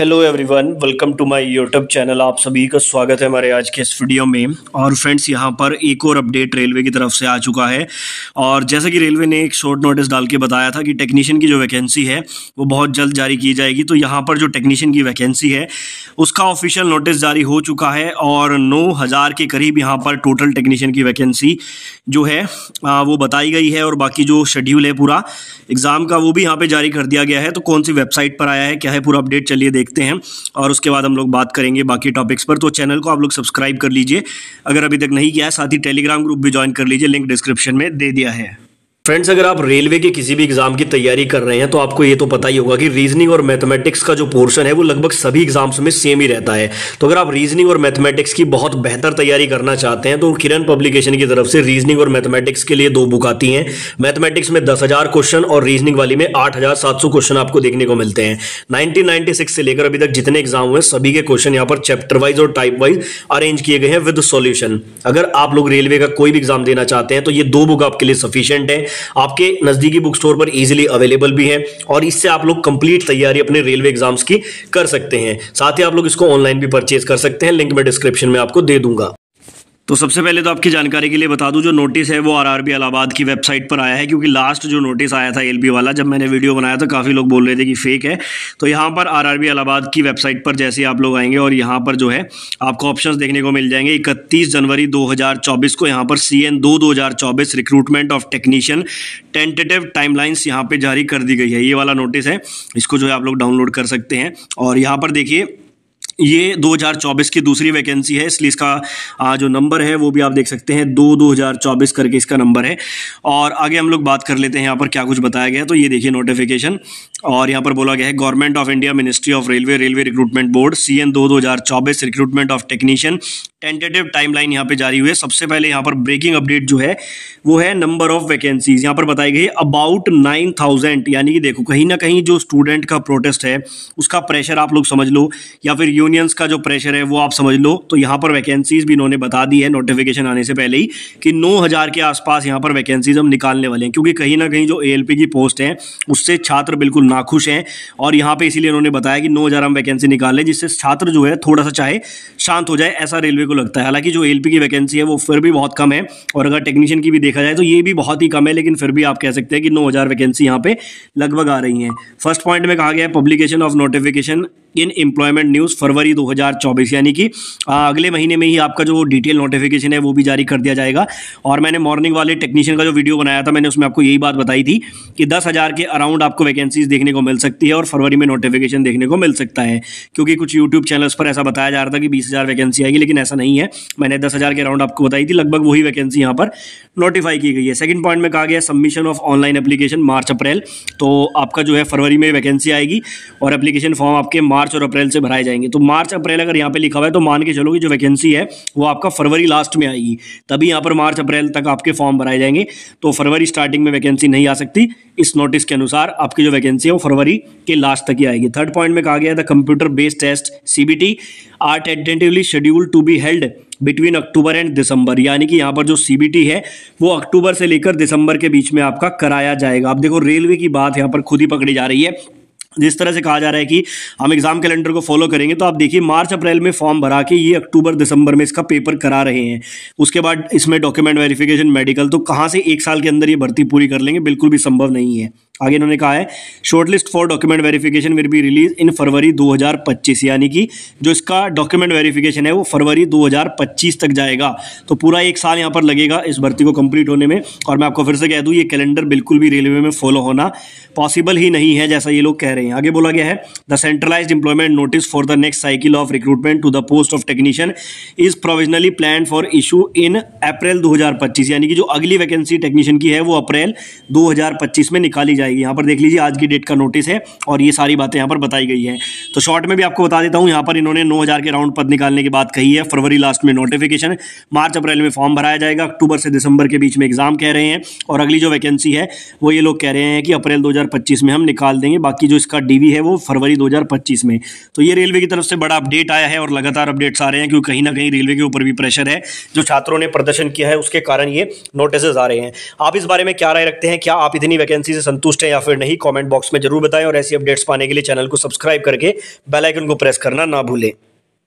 hello everyone welcome to my YouTube channel आप सभी का स्वागत है हमारे आज के इस वीडियो में और फ्रेंड्स यहां पर एक और अपडेट रेलवे की तरफ से आ चुका है और जैसा कि रेलवे ने एक शॉर्ट नोटिस डाल के बताया था कि टेक्नीशियन की जो वैकेंसी है वो बहुत जल्द जारी की जाएगी तो यहाँ पर जो टेक्नीशियन की वैकेंसी है उसका ऑफिशियल नोटिस जारी हो चुका है और नौ के करीब यहाँ पर टोटल टेक्नीशियन की वैकेंसी जो है वो बताई गई है और बाकी जो शेड्यूल है पूरा एग्ज़ाम का वो भी यहाँ पर जारी कर दिया गया है तो कौन सी वेबसाइट पर आया है क्या है पूरा अपडेट चलिए देख देखते हैं और उसके बाद हम लोग बात करेंगे बाकी टॉपिक्स पर तो चैनल को आप लोग सब्सक्राइब कर लीजिए अगर अभी तक नहीं किया है साथ ही टेलीग्राम ग्रुप भी ज्वाइन कर लीजिए लिंक डिस्क्रिप्शन में दे दिया है फ्रेंड्स अगर आप रेलवे के किसी भी एग्जाम की तैयारी कर रहे हैं तो आपको ये तो पता ही होगा कि रीजनिंग और मैथमेटिक्स का जो पोर्शन है वो लगभग सभी एग्जाम्स में सेम ही रहता है तो अगर आप रीजनिंग और मैथमेटिक्स की बहुत बेहतर तैयारी करना चाहते हैं तो किरण पब्लिकेशन की तरफ से रीजनिंग और मैथमेटिक्स के लिए दो बुक आती हैं मैथमेटिक्स में दस क्वेश्चन और रीजनिंग वाली में आठ क्वेश्चन आपको देखने को मिलते हैं नाइनटीन से लेकर अभी तक जितने एग्जाम हुए सभी के क्वेश्चन यहाँ पर चैप्टर वाइज और टाइप वाइज अरेंज किए गए हैं विद सोल्यूशन अगर आप लोग रेलवे का कोई भी एग्जाम देना चाहते हैं तो ये दो बुक आपके लिए सफिशियंट है आपके नजदीकी बुक स्टोर पर इजिली अवेलेबल भी है और इससे आप लोग कंप्लीट तैयारी अपने रेलवे एग्जाम्स की कर सकते हैं साथ ही आप लोग इसको ऑनलाइन भी परचेज कर सकते हैं लिंक मैं डिस्क्रिप्शन में आपको दे दूंगा तो सबसे पहले तो आपकी जानकारी के लिए बता दूं जो नोटिस है वो आरआरबी इलाहाबाद की वेबसाइट पर आया है क्योंकि लास्ट जो नोटिस आया था एलबी वाला जब मैंने वीडियो बनाया था काफ़ी लोग बोल रहे थे कि फेक है तो यहाँ पर आरआरबी इलाहाबाद की वेबसाइट पर जैसे आप लोग आएंगे और यहाँ पर जो है आपको ऑप्शन देखने को मिल जाएंगे इकतीस जनवरी दो को यहाँ पर सी एन दो दो recruitment of technician tentative timelines यहाँ पर जारी कर दी गई है ये वाला नोटिस है इसको जो है आप लोग डाउनलोड कर सकते हैं और यहाँ पर देखिए ये 2024 की दूसरी वैकेंसी है इसलिए इसका जो नंबर है वो भी आप देख सकते हैं दो दो हज़ार चौबीस करके इसका नंबर है और आगे हम लोग बात कर लेते हैं यहाँ पर क्या कुछ बताया गया तो ये देखिए नोटिफिकेशन और यहाँ पर बोला गया है government of India ministry of railway railway recruitment board C N दो दो हज़ार चौबीस recruitment of technician tentative timeline यहाँ पे जारी हुई है सबसे पहले यहाँ पर ब्रेकिंग अपडेट जो है वो है नंबर ऑफ वैकेंसीज यहाँ पर बताई गई अबाउट नाइन थाउजेंड यानी कि देखो कहीं ना कहीं जो स्टूडेंट का प्रोटेस्ट है उसका प्रेशर आप लोग समझ लो या फिर यूनियंस का जो प्रेशर है वो आप समझ लो तो यहाँ पर वैकेंसीज भी इन्होंने बता दी है नोटिफिकेशन आने से पहले ही कि नौ हज़ार के आसपास यहाँ पर वैकेंसीज हम निकालने वाले हैं क्योंकि कहीं ना कहीं जो ए की पोस्ट है उससे छात्र बिल्कुल नाखुश हैं और यहाँ पर इसीलिए उन्होंने बताया कि नौ हम वैकेंसी लें जिससे छात्र जो है थोड़ा सा चाहे शांत हो जाए ऐसा रेलवे को लगता है हालांकि जो एल की वैकेंसी है वो फिर भी बहुत कम है और अगर टेक्नीशियन की भी देखा जाए तो ये भी बहुत ही कम है लेकिन फिर भी आप कह सकते हैं कि नौ वैकेंसी यहाँ पे लगभग आ रही है फर्स्ट पॉइंट में कहा गया है publication of notification in employment news February 2024 यानी कि अगले महीने में ही आपका जो डिटेल नोटिफिकेशन है वो भी जारी कर दिया जाएगा और मैंने मॉर्निंग वाले टेक्नीशियन का जो वीडियो बनाया था मैंने उसमें आपको यही बात बताई थी कि दस हज़ार के अराउंड आपको वैकेंसीज देखने को मिल सकती है और फरवरी में नोटिफिकेशन देखने को मिल सकता है क्योंकि कुछ यूट्यूब चैनल्स पर ऐसा बताया जा रहा था कि बीस वैकेंसी आएगी लेकिन ऐसा नहीं है मैंने दस के अराउंड आपको बताई थी लगभग वही वैकेंसी यहाँ पर नोटिफाई की गई है सेकेंड पॉइंट में कहा गया submission of online application March April तो आपका जो है फरवरी में वैकेंसी आएगी और एप्लीकेशन फॉर्म आपके मार्च मार्च और अप्रैल से भराए जाएंगे तो मार्च अप्रैल अगर यहाँ पे लिखा हुआ है तो मान के चलो कि जो वैकेंसी है वो आपका फरवरी लास्ट में आएगी तभी यहाँ पर मार्च अप्रैल तक आपके फॉर्म भराए जाएंगे तो फरवरी स्टार्टिंग में वैकेंसी नहीं आ सकती इस नोटिस के अनुसार आपकी जो वैकेंसी है वो फरवरी के लास्ट तक ही आएगी थर्ड पॉइंट में कहा गया था computer based test CBT are tentatively schedule to be held between October and December यानी कि यहाँ पर जो सीबीटी है वो अक्टूबर से लेकर दिसंबर के बीच में आपका कराया जाएगा आप देखो रेलवे की बात यहाँ पर खुद ही पकड़ी जा रही है जिस तरह से कहा जा रहा है कि हम एग्जाम कैलेंडर को फॉलो करेंगे तो आप देखिए मार्च अप्रैल में फॉर्म भरा के ये अक्टूबर दिसंबर में इसका पेपर करा रहे हैं उसके बाद इसमें डॉक्यूमेंट वेरिफिकेशन मेडिकल तो कहाँ से एक साल के अंदर ये भर्ती पूरी कर लेंगे बिल्कुल भी संभव नहीं है आगे इन्होंने कहा है shortlist for document verification will be release in February 2025 यानी कि जो इसका डॉक्यूमेंट वेरिफिकेशन है वो फरवरी 2025 तक जाएगा तो पूरा एक साल यहां पर लगेगा इस भर्ती को कंप्लीट होने में और मैं आपको फिर से कह दूं ये कैलेंडर बिल्कुल भी रेलवे में फॉलो होना पॉसिबल ही नहीं है जैसा ये लोग कह रहे हैं आगे बोला गया है the centralize employment notice for the next cycle of recruitment to the post of technician is provisionally plan for issue in April दो यानी कि जो अगली वैकेंसी टेक्नीशियन की है वो अप्रैल दो में निकाली जाएगी जाएगी यहाँ पर देख लीजिए आज की डेट का नोटिस है और ये सारी बातें यहाँ पर बताई गई हैं तो शॉर्ट में भी आपको बता देता हूँ यहाँ पर इन्होंने नौ के राउंड पद निकालने की बात कही है फरवरी लास्ट में नोटिफिकेशन मार्च अप्रैल में फॉर्म भराया जाएगा अक्टूबर से दिसंबर के बीच में एग्जाम कह रहे हैं और अगली जो वैकेंसी है वो ये लोग कह रहे हैं कि अप्रैल दो में हम निकाल देंगे बाकी जो इसका डी है वो फरवरी दो में तो ये रेलवे की तरफ से बड़ा अपडेट आया है और लगातार अपडेट्स आ रहे हैं क्योंकि कहीं ना कहीं रेलवे के ऊपर भी प्रेशर है जो छात्रों ने प्रदर्शन किया है उसके कारण ये नोटिस आ रहे हैं आप इस बारे में क्या राय रखते हैं क्या आप इतनी वैकेंसी से संतुष्ट संतुष्ट हैं या फिर नहीं कॉमेंट बॉक्स में जरूर बताएं और ऐसी अपडेट्स पाने के लिए चैनल को सब्सक्राइब करके बेलाइकन को प्रेस करना ना भूलें